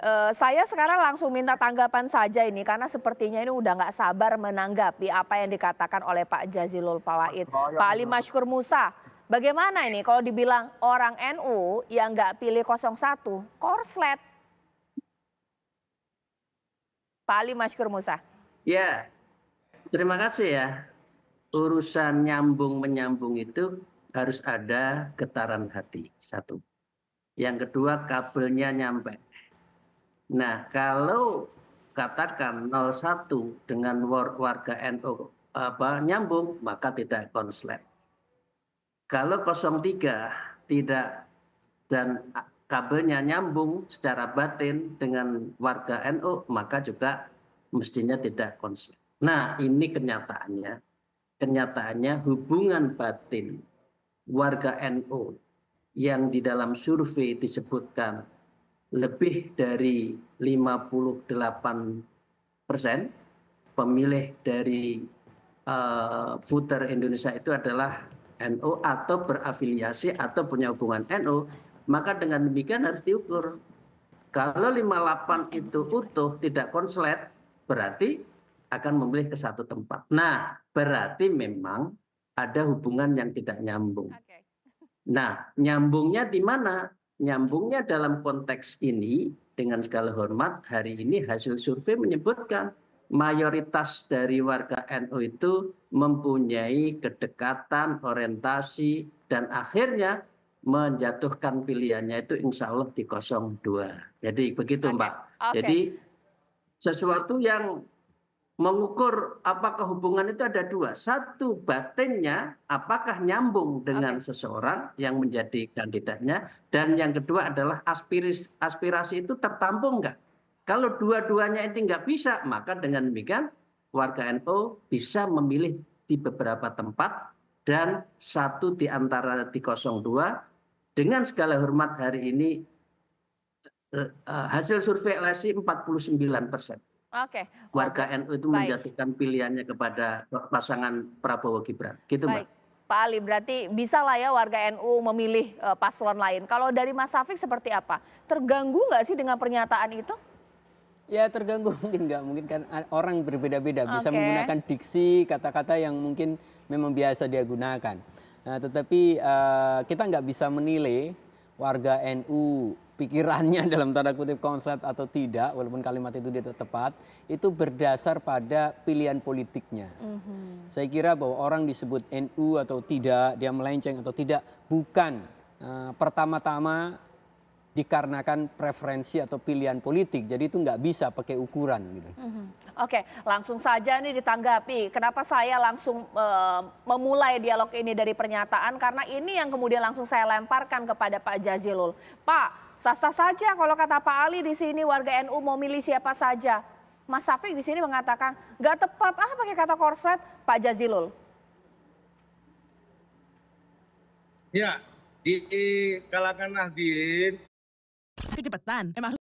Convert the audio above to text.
Eh, saya sekarang langsung minta tanggapan saja ini karena sepertinya ini udah nggak sabar menanggapi apa yang dikatakan oleh Pak Jazilul Pawait. Oh, ya, Pak Ali Mashkur Musa, bagaimana ini kalau dibilang orang NU yang nggak pilih 01 korslet? Pak Ali Mashkur Musa. Ya, terima kasih ya. Urusan nyambung menyambung itu harus ada getaran hati satu. Yang kedua kabelnya nyampe Nah, kalau katakan 01 dengan warga NU apa nyambung, maka tidak konslet. Kalau 03 tidak dan kabelnya nyambung secara batin dengan warga NU, maka juga mestinya tidak konslet. Nah, ini kenyataannya. Kenyataannya hubungan batin warga NU yang di dalam survei disebutkan lebih dari 58 persen pemilih dari uh, Indonesia itu adalah NO atau berafiliasi atau punya hubungan NO, maka dengan demikian harus diukur. Kalau 58 itu utuh, tidak konslet, berarti akan memilih ke satu tempat. Nah, berarti memang ada hubungan yang tidak nyambung. Nah, nyambungnya di mana? nyambungnya dalam konteks ini dengan segala hormat hari ini hasil survei menyebutkan mayoritas dari warga NU itu mempunyai kedekatan, orientasi, dan akhirnya menjatuhkan pilihannya itu insya Allah di 02. Jadi begitu okay. Mbak. Okay. Jadi sesuatu yang mengukur apakah hubungan itu ada dua. Satu batinnya apakah nyambung dengan okay. seseorang yang menjadi kandidatnya dan yang kedua adalah aspiris, aspirasi itu tertampung nggak? Kalau dua-duanya ini nggak bisa, maka dengan demikian warga NU NO bisa memilih di beberapa tempat dan satu di antara di 02 dengan segala hormat hari ini eh, eh, hasil survei LSI 49 persen. Oke. Okay. Warga NU itu Baik. menjatuhkan pilihannya kepada pasangan Prabowo Gibran. Gitu, Baik. Mbak. Pak Ali, berarti bisa lah ya warga NU memilih uh, paslon lain. Kalau dari Mas Safik seperti apa? Terganggu nggak sih dengan pernyataan itu? Ya terganggu mungkin nggak, mungkin kan eh, orang berbeda-beda okay. bisa menggunakan diksi kata-kata yang mungkin memang biasa dia gunakan. Nah, tetapi uh, kita nggak bisa menilai warga NU pikirannya dalam tanda kutip konslet atau tidak, walaupun kalimat itu tidak tepat, itu berdasar pada pilihan politiknya. Mm-hmm. Saya kira bahwa orang disebut NU atau tidak, dia melenceng atau tidak, bukan uh, pertama-tama dikarenakan preferensi atau pilihan politik. Jadi itu nggak bisa pakai ukuran. Gitu. Mm -hmm. Oke, langsung saja nih ditanggapi. Kenapa saya langsung e, memulai dialog ini dari pernyataan? Karena ini yang kemudian langsung saya lemparkan kepada Pak Jazilul. Pak, Sah-sah saja kalau kata Pak Ali di sini warga NU mau milih siapa saja. Mas Safik di sini mengatakan nggak tepat ah pakai kata korset Pak Jazilul. Ya, di kalangan Nahdien. Kecepatan,